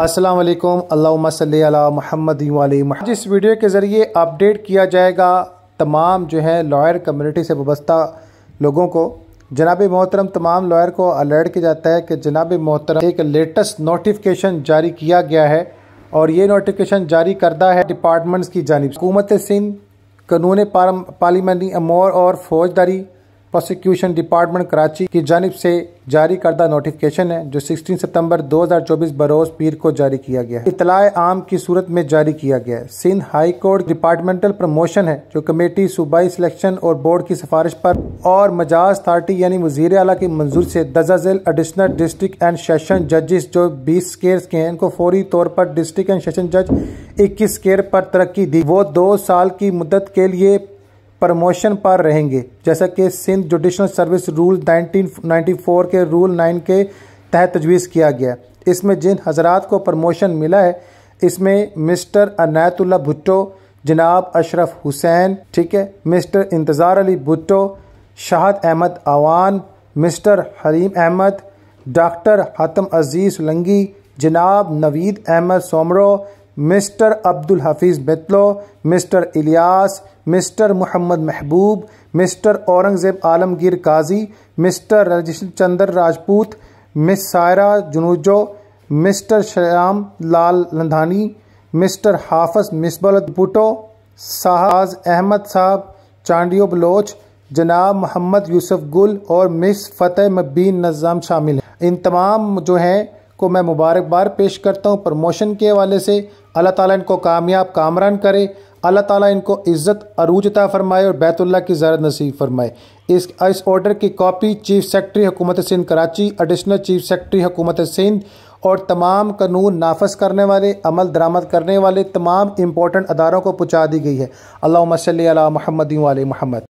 अस्सलाम वालेकुम अल्लाहुम्मा सल्ली अला मोहम्मद आज इस वीडियो के ज़रिए अपडेट किया जाएगा तमाम जो है लॉयर कम्युनिटी से वाबस्ता लोगों को जनाब मोहतरम तमाम लॉयर को अलर्ट किया जाता है कि जनाब मोहतरम एक लेटेस्ट नोटिफिकेशन जारी किया गया है और ये नोटिफिकेशन जारी करदा है डिपार्टमेंट्स की जानब हुकूमत सिंध कानून पार्लिमानी अमौर और फौजदारी प्रोसिक्यूशन डिपार्टमेंट कराची की जानब से जारी करदा नोटिफिकेशन है जो 16 सितंबर 2024 बरोज पीर को जारी किया गया है आम की सूरत में जारी किया गया है Sindh high court departmental promotion है जो कमेटी सूबाई सिलेक्शन और बोर्ड की सिफारिश पर और मजाज अथार्टी यानी वजीर अला की मंजूर से दजाजिल एडिशनल डिस्ट्रिक्ट एंड सेशन जजेस जो बीस स्केयर के हैं इनको फौरी तौर पर डिस्ट्रिक्ट एंड सेशन जज इक्कीस स्केयर पर तरक्की दी वो दो साल की मुद्दत के लिए प्रमोशन पर रहेंगे जैसा कि सिंध जुडिशल सर्विस रूल 1994 के रूल 9 के तहत तजवीज़ किया गया इसमें जिन हजरात को प्रमोशन मिला है इसमें मिस्टर अनायतुल्ला भुट्टो जनाब अशरफ हुसैन ठीक है mister Intezar Ali Bhutto Shahid Ahmed Awan mister Haleem Ahmed doctor Hatim Aziz Langi जनाब Naveed Ahmed Soomro mister Abdul Hafeez Betlo mister Ilyas mister Mohammad Mehboob mister Aurangzeb Alamgir Qazi mister Rajesh Chandra Rajput miss Saira Junejo mister Shyam Lal Landhani mister हाफस मिसबल भुटो शाहज अहमद साहब चांडियो बलोच जनाब मोहम्मद यूसुफ गुल और मिस फ़तेह मबीन नज़ाम शामिल हैं इन तमाम जो हैं को मैं मुबारकबाद पेश करता हूँ प्रमोशन के हवाले से अल्लाह ताला इनको कामयाब कामरान करे अल्लाह ताला इनको इज़्ज़त अरूजता फ़रमाए और बैतुल्ला की ज़ारत नसीब फ़रमाए इस इस ऑर्डर की कॉपी चीफ सेक्रेटरी हुकूमत Sindh Karachi additional chief secretary हुकूमत सिंध और तमाम कानून नाफज करने वाले अमल दरामद करने वाले तमाम इम्पोर्टेंट अदारों को पहुँचा दी गई है अल्लाह मसल महमदी वाल महमद